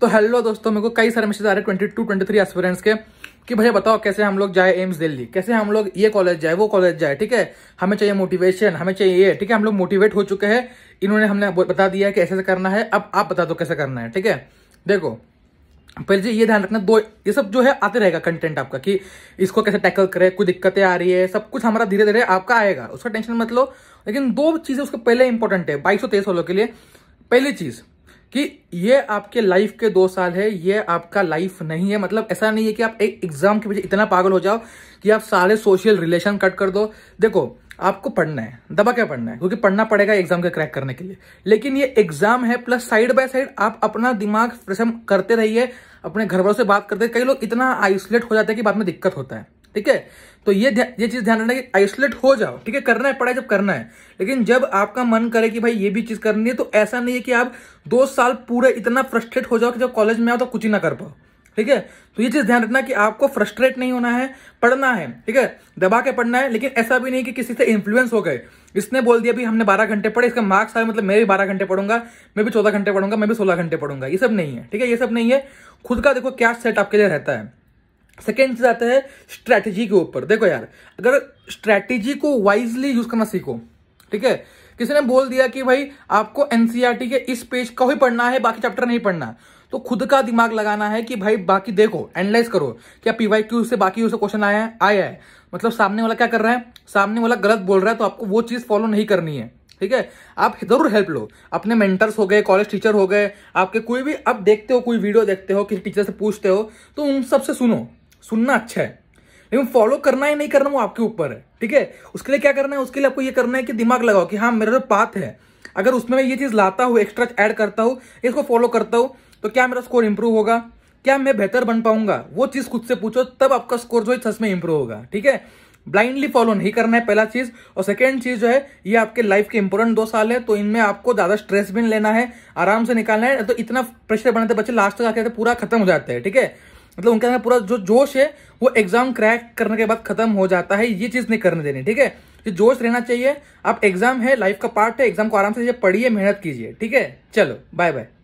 तो हेलो दोस्तों मेरे को कई सारे मैसेज आ रहे हैं twenty two twenty three aspirants के कि भैया बताओ कैसे हम लोग जाए एम्स दिल्ली कैसे हम लोग ये कॉलेज जाए वो कॉलेज जाए ठीक है हमें चाहिए मोटिवेशन हमें चाहिए ये ठीक है हम लोग मोटिवेट हो चुके हैं इन्होंने हमने बता दिया कि ऐसे करना है अब आप बता दो कैसे करना है ठीक है देखो पहले जी ये ध्यान रखना दो ये सब जो है आते रहेगा कंटेंट आपका कि इसको कैसे टैकल करें कोई दिक्कतें आ रही है सब कुछ हमारा धीरे धीरे आपका आएगा उसका टेंशन मत लो लेकिन दो चीजें उसके पहले इंपॉर्टेंट है बाईस सौ तेईस वालों के लिए पहली चीज़ कि ये आपके लाइफ के दो साल है ये आपका लाइफ नहीं है मतलब ऐसा नहीं है कि आप एक एग्जाम के पीछे इतना पागल हो जाओ कि आप सारे सोशल रिलेशन कट कर दो देखो आपको पढ़ना है दबा के पढ़ना है क्योंकि पढ़ना पड़ेगा एग्जाम के क्रैक करने के लिए लेकिन ये एग्जाम है प्लस साइड बाय साइड आप अपना दिमाग प्रसम करते रहिए अपने घर वालों से बात करते कई लोग इतना आइसोलेट हो जाते हैं कि बाद में दिक्कत होता है ठीक है तो ये ये चीज ध्यान रखना कि आइसोलेट हो जाओ ठीक है करना है पढ़ाई जब करना है लेकिन जब आपका मन करे कि भाई ये भी चीज करनी है तो ऐसा नहीं है कि आप दो साल पूरे इतना फ्रस्ट्रेट हो जाओ कि जब कॉलेज में आओ तो कुछ ही ना कर पाओ ठीक है तो ये चीज ध्यान रखना कि आपको फ्रस्ट्रेट नहीं होना है पढ़ना है ठीक है दबा के पढ़ना है लेकिन ऐसा भी नहीं कि किसी से इन्फ्लुएंस हो गए इसने बोल दिया भी हमने बारह घंटे पढ़े इसका मार्क्स आए मतलब मैं भी बारह घंटे पढ़ूंगा मैं भी चौदह घंटे पढ़ूंगा मैं भी सोलह घंटे पढ़ूंगा ये सब नहीं है ठीक है ये सब नहीं है खुद का देखो क्या सेट आपके लिए रहता है सेकेंड चीज आता है स्ट्रैटेजी के ऊपर देखो यार अगर स्ट्रैटेजी को वाइजली यूज करना सीखो ठीक है किसी ने बोल दिया कि भाई आपको एनसीईआरटी e के इस पेज का ही पढ़ना है बाकी चैप्टर नहीं पढ़ना तो खुद का दिमाग लगाना है कि भाई बाकी देखो एनालाइज करो क्या पीवाई क्यू से बाकी उसे क्वेश्चन आया है आया है मतलब सामने वाला क्या कर रहा है सामने वाला गलत बोल रहा है तो आपको वो चीज फॉलो नहीं करनी है ठीक है आप जरूर हेल्प लो अपने मेंटर्स हो गए कॉलेज टीचर हो गए आपके कोई भी आप देखते हो कोई वीडियो देखते हो किसी टीचर से पूछते हो तो उन सबसे सुनो सुनना अच्छा है लेकिन फॉलो करना ही नहीं करना वो आपके ऊपर है ठीक है उसके लिए क्या करना है उसके लिए आपको ये करना है कि दिमाग लगाओ कि हाँ मेरा जो पाथ है अगर उसमें मैं ये चीज़ लाता हूँ एक्स्ट्रा ऐड करता हूँ इसको फॉलो करता हूँ तो क्या मेरा स्कोर इंप्रूव होगा क्या मैं बेहतर बन पाऊंगा वो चीज़ खुद से पूछो तब आपका स्कोर जो है सच में इंप्रूव होगा ठीक है ब्लाइंडली फॉलो नहीं करना है पहला चीज और सेकेंड चीज जो है ये आपके लाइफ के इंपोर्टेंट दो साल है तो इनमें आपको ज्यादा स्ट्रेस भी लेना है आराम से निकालना है तो इतना प्रेशर बनाते बच्चे लास्ट तक आके तो पूरा खत्म हो जाता है ठीक है मतलब उनके अंदर पूरा जो जोश है वो एग्जाम क्रैक करने के बाद खत्म हो जाता है ये चीज नहीं करने देनी ठीक है ये जोश रहना चाहिए आप एग्जाम है लाइफ का पार्ट है एग्जाम को आराम से पढ़िए मेहनत कीजिए ठीक है चलो बाय बाय